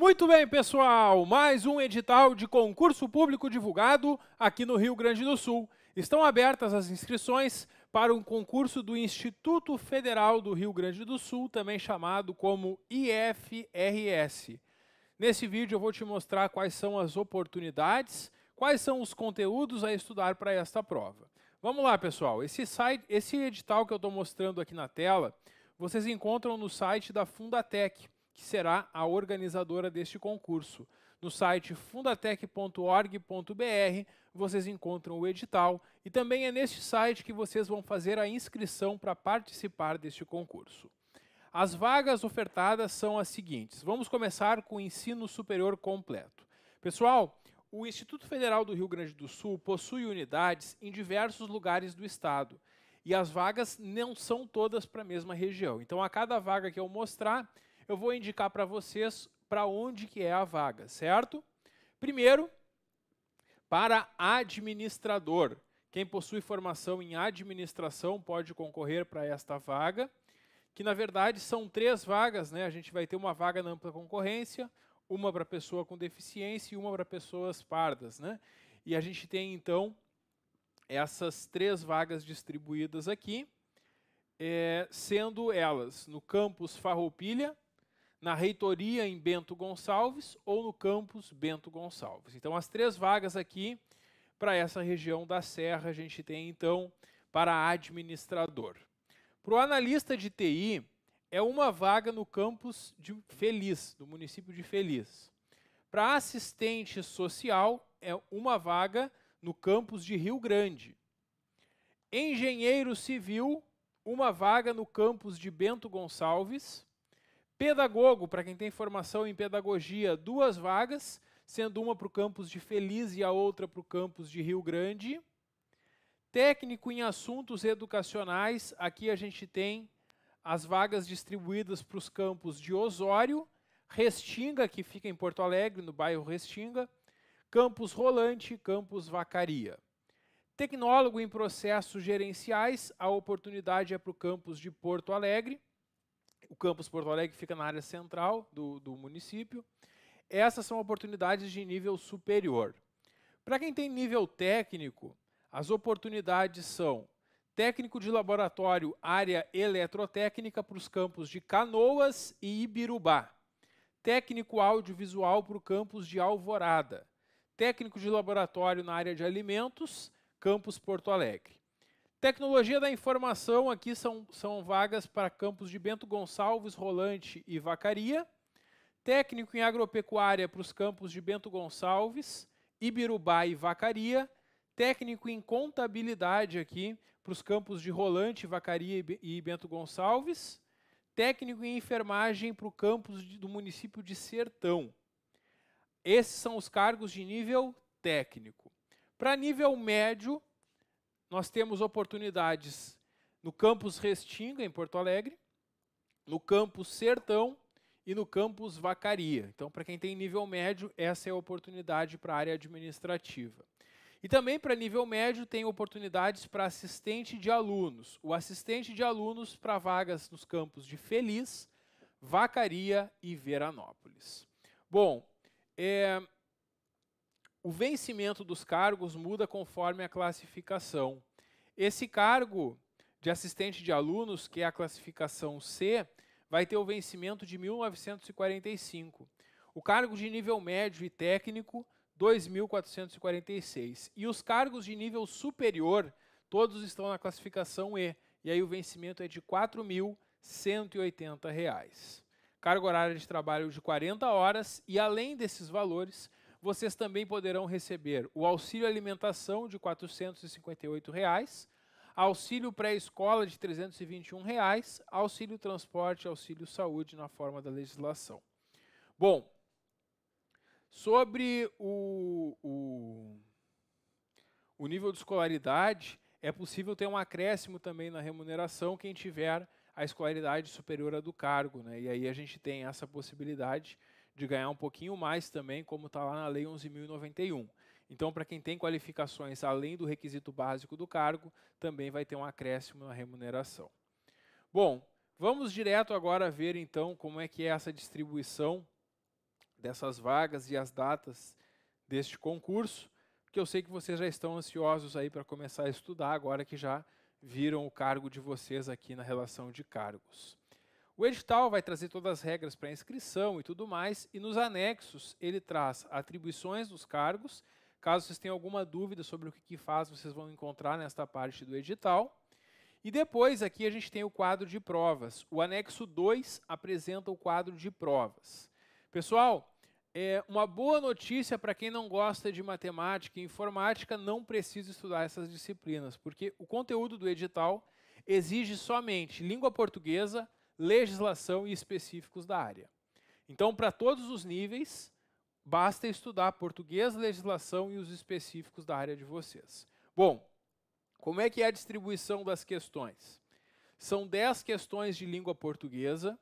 Muito bem, pessoal, mais um edital de concurso público divulgado aqui no Rio Grande do Sul. Estão abertas as inscrições para um concurso do Instituto Federal do Rio Grande do Sul, também chamado como IFRS. Nesse vídeo eu vou te mostrar quais são as oportunidades, quais são os conteúdos a estudar para esta prova. Vamos lá, pessoal. Esse, site, esse edital que eu estou mostrando aqui na tela, vocês encontram no site da Fundatec que será a organizadora deste concurso. No site fundatec.org.br vocês encontram o edital e também é neste site que vocês vão fazer a inscrição para participar deste concurso. As vagas ofertadas são as seguintes. Vamos começar com o ensino superior completo. Pessoal, o Instituto Federal do Rio Grande do Sul possui unidades em diversos lugares do estado e as vagas não são todas para a mesma região. Então, a cada vaga que eu mostrar, eu vou indicar para vocês para onde que é a vaga, certo? Primeiro, para administrador. Quem possui formação em administração pode concorrer para esta vaga, que na verdade são três vagas, né? A gente vai ter uma vaga na ampla concorrência, uma para pessoa com deficiência e uma para pessoas pardas, né? E a gente tem então essas três vagas distribuídas aqui, é, sendo elas no campus Farroupilha, na reitoria em Bento Gonçalves ou no campus Bento Gonçalves. Então, as três vagas aqui para essa região da Serra, a gente tem então para administrador. Para o analista de TI, é uma vaga no campus de Feliz, do município de Feliz. Para assistente social, é uma vaga no campus de Rio Grande. Engenheiro civil, uma vaga no campus de Bento Gonçalves Pedagogo, para quem tem formação em pedagogia, duas vagas, sendo uma para o campus de Feliz e a outra para o campus de Rio Grande. Técnico em assuntos educacionais, aqui a gente tem as vagas distribuídas para os campos de Osório, Restinga, que fica em Porto Alegre, no bairro Restinga, Campus Rolante, Campus Vacaria. Tecnólogo em processos gerenciais, a oportunidade é para o campus de Porto Alegre. O campus Porto Alegre fica na área central do, do município. Essas são oportunidades de nível superior. Para quem tem nível técnico, as oportunidades são técnico de laboratório área eletrotécnica para os campos de Canoas e Ibirubá, técnico audiovisual para o campus de Alvorada, técnico de laboratório na área de alimentos, campus Porto Alegre. Tecnologia da informação, aqui são, são vagas para campos de Bento Gonçalves, Rolante e Vacaria. Técnico em agropecuária para os campos de Bento Gonçalves, Ibirubá e Vacaria. Técnico em contabilidade aqui para os campos de Rolante, Vacaria e Bento Gonçalves. Técnico em enfermagem para o campus de, do município de Sertão. Esses são os cargos de nível técnico. Para nível médio, nós temos oportunidades no campus Restinga, em Porto Alegre, no campus Sertão e no campus Vacaria. Então, para quem tem nível médio, essa é a oportunidade para a área administrativa. E também para nível médio tem oportunidades para assistente de alunos. O assistente de alunos para vagas nos campos de Feliz, Vacaria e Veranópolis. Bom, é, o vencimento dos cargos muda conforme a classificação. Esse cargo de assistente de alunos, que é a classificação C, vai ter o vencimento de 1945. O cargo de nível médio e técnico, 2446. E os cargos de nível superior, todos estão na classificação E. E aí o vencimento é de R$ 4.180. Carga horária de trabalho de 40 horas e além desses valores, vocês também poderão receber o auxílio alimentação de R$ 458, reais, auxílio pré-escola de R$ 321, reais, auxílio transporte e auxílio saúde na forma da legislação. Bom, sobre o, o, o nível de escolaridade, é possível ter um acréscimo também na remuneração quem tiver a escolaridade superior à do cargo. Né? E aí a gente tem essa possibilidade de ganhar um pouquinho mais também, como está lá na Lei 11.091. Então, para quem tem qualificações além do requisito básico do cargo, também vai ter um acréscimo na remuneração. Bom, vamos direto agora ver então como é que é essa distribuição dessas vagas e as datas deste concurso, porque eu sei que vocês já estão ansiosos aí para começar a estudar agora que já viram o cargo de vocês aqui na relação de cargos. O edital vai trazer todas as regras para inscrição e tudo mais, e nos anexos ele traz atribuições dos cargos. Caso vocês tenham alguma dúvida sobre o que, que faz, vocês vão encontrar nesta parte do edital. E depois aqui a gente tem o quadro de provas. O anexo 2 apresenta o quadro de provas. Pessoal, é uma boa notícia para quem não gosta de matemática e informática, não precisa estudar essas disciplinas, porque o conteúdo do edital exige somente língua portuguesa, legislação e específicos da área. Então, para todos os níveis, basta estudar português, legislação e os específicos da área de vocês. Bom, como é que é a distribuição das questões? São 10 questões de língua portuguesa,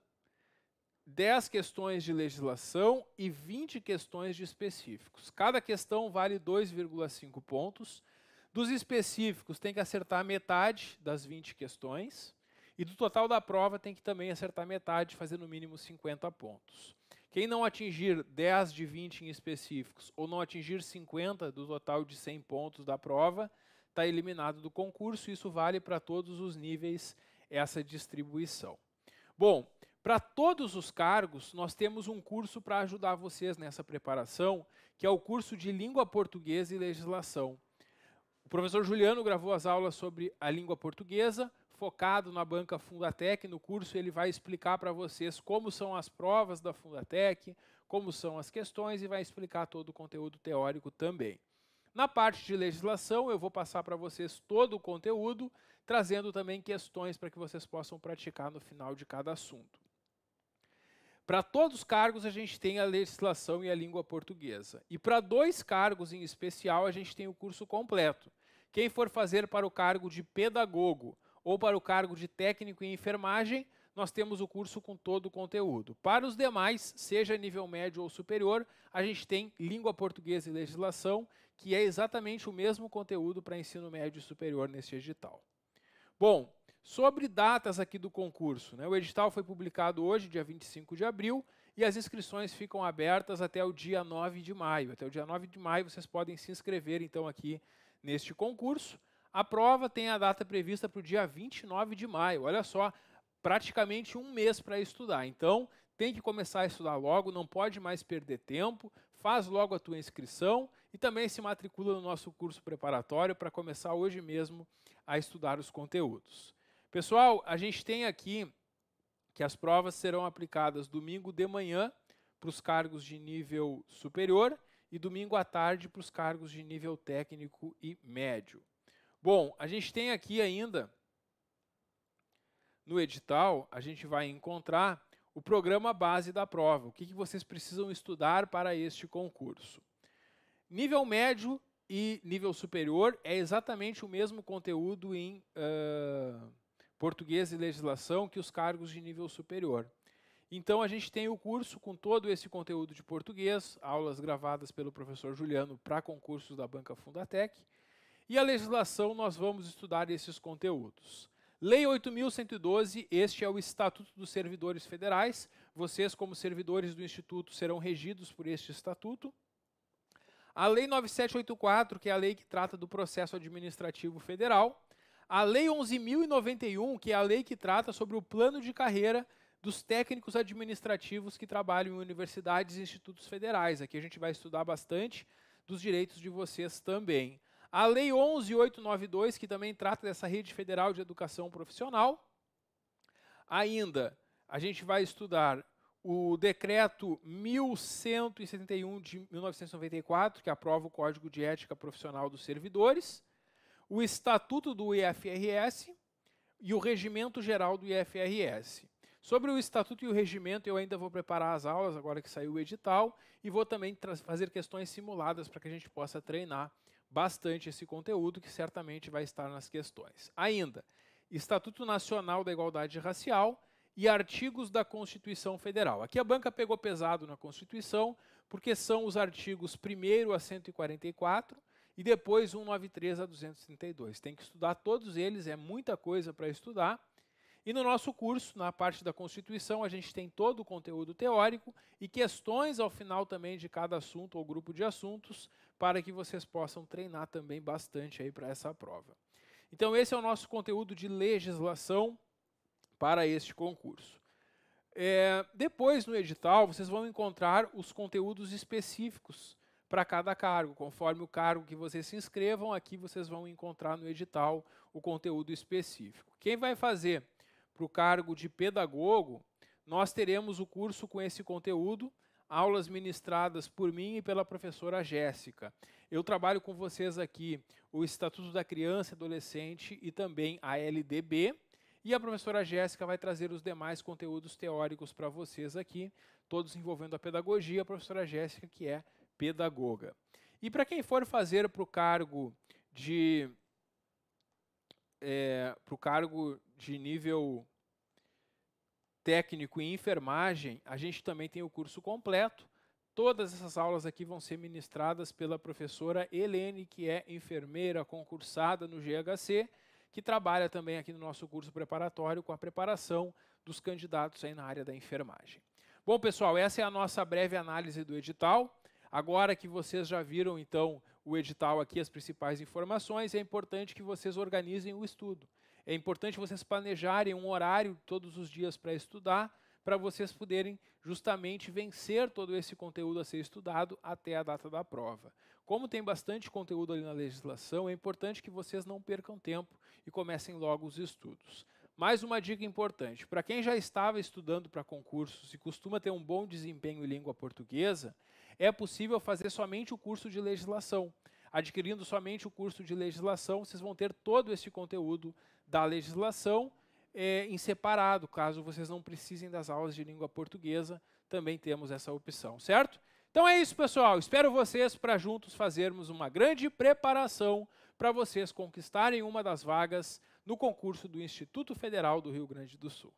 10 questões de legislação e 20 questões de específicos. Cada questão vale 2,5 pontos. Dos específicos, tem que acertar metade das 20 questões. E do total da prova tem que também acertar metade, fazer no mínimo 50 pontos. Quem não atingir 10 de 20 em específicos ou não atingir 50 do total de 100 pontos da prova, está eliminado do concurso. Isso vale para todos os níveis essa distribuição. Bom, para todos os cargos, nós temos um curso para ajudar vocês nessa preparação, que é o curso de Língua Portuguesa e Legislação. O professor Juliano gravou as aulas sobre a língua portuguesa, focado na banca Fundatec. No curso ele vai explicar para vocês como são as provas da Fundatec, como são as questões e vai explicar todo o conteúdo teórico também. Na parte de legislação, eu vou passar para vocês todo o conteúdo, trazendo também questões para que vocês possam praticar no final de cada assunto. Para todos os cargos, a gente tem a legislação e a língua portuguesa. E para dois cargos em especial, a gente tem o curso completo. Quem for fazer para o cargo de pedagogo, ou para o cargo de técnico em enfermagem, nós temos o curso com todo o conteúdo. Para os demais, seja nível médio ou superior, a gente tem língua portuguesa e legislação, que é exatamente o mesmo conteúdo para ensino médio e superior neste edital. Bom, sobre datas aqui do concurso, né? o edital foi publicado hoje, dia 25 de abril, e as inscrições ficam abertas até o dia 9 de maio. Até o dia 9 de maio vocês podem se inscrever então aqui neste concurso. A prova tem a data prevista para o dia 29 de maio. Olha só, praticamente um mês para estudar. Então, tem que começar a estudar logo, não pode mais perder tempo. Faz logo a tua inscrição e também se matricula no nosso curso preparatório para começar hoje mesmo a estudar os conteúdos. Pessoal, a gente tem aqui que as provas serão aplicadas domingo de manhã para os cargos de nível superior e domingo à tarde para os cargos de nível técnico e médio. Bom, a gente tem aqui ainda no edital, a gente vai encontrar o programa base da prova. O que, que vocês precisam estudar para este concurso? Nível médio e nível superior é exatamente o mesmo conteúdo em uh, português e legislação que os cargos de nível superior. Então a gente tem o curso com todo esse conteúdo de português, aulas gravadas pelo professor Juliano para concursos da banca Fundatec e a legislação nós vamos estudar esses conteúdos. Lei 8.112, este é o Estatuto dos Servidores Federais. Vocês, como servidores do Instituto, serão regidos por este estatuto. A Lei 9784, que é a lei que trata do processo administrativo federal. A Lei 11.091, que é a lei que trata sobre o plano de carreira dos técnicos administrativos que trabalham em universidades e institutos federais. Aqui a gente vai estudar bastante dos direitos de vocês também. A Lei 11.892, que também trata dessa rede federal de educação profissional. Ainda, a gente vai estudar o decreto 1171 de 1994, que aprova o Código de Ética Profissional dos Servidores, o Estatuto do IFRS e o Regimento Geral do IFRS. Sobre o estatuto e o regimento, eu ainda vou preparar as aulas agora que saiu o edital e vou também fazer questões simuladas para que a gente possa treinar bastante esse conteúdo que certamente vai estar nas questões. Ainda, Estatuto Nacional da Igualdade Racial e artigos da Constituição Federal. Aqui a banca pegou pesado na Constituição, porque são os artigos 1 a 144 e depois 193 a 232. Tem que estudar todos eles, é muita coisa para estudar. E no nosso curso, na parte da Constituição, a gente tem todo o conteúdo teórico e questões ao final também de cada assunto ou grupo de assuntos para que vocês possam treinar também bastante aí para essa prova. Então esse é o nosso conteúdo de legislação para este concurso. É, depois no edital vocês vão encontrar os conteúdos específicos para cada cargo. Conforme o cargo que vocês se inscrevam, aqui vocês vão encontrar no edital o conteúdo específico. Quem vai fazer para o cargo de pedagogo, nós teremos o curso com esse conteúdo, aulas ministradas por mim e pela professora Jéssica. Eu trabalho com vocês aqui o Estatuto da Criança e Adolescente e também a LDB. E a professora Jéssica vai trazer os demais conteúdos teóricos para vocês aqui, todos envolvendo a pedagogia, a professora Jéssica, que é pedagoga. E para quem for fazer para o cargo de. É, eh, para o cargo de nível técnico em enfermagem, a gente também tem o curso completo. Todas essas aulas aqui vão ser ministradas pela professora Helene, que é enfermeira concursada no GHC, que trabalha também aqui no nosso curso preparatório com a preparação dos candidatos aí na área da enfermagem. Bom, pessoal, essa é a nossa breve análise do edital. Agora que vocês já viram, então, o edital aqui, as principais informações, é importante que vocês organizem o estudo. É importante vocês planejarem um horário todos os dias para estudar, para vocês poderem justamente vencer todo esse conteúdo a ser estudado até a data da prova. Como tem bastante conteúdo ali na legislação, é importante que vocês não percam tempo e comecem logo os estudos. Mais uma dica importante: para quem já estava estudando para concursos e costuma ter um bom desempenho em língua portuguesa, é possível fazer somente o curso de legislação. Adquirindo somente o curso de legislação, vocês vão ter todo esse conteúdo da legislação é, em separado, caso vocês não precisem das aulas de língua portuguesa, também temos essa opção, certo? Então é isso, pessoal. Espero vocês para juntos fazermos uma grande preparação para vocês conquistarem uma das vagas no concurso do Instituto Federal do Rio Grande do Sul.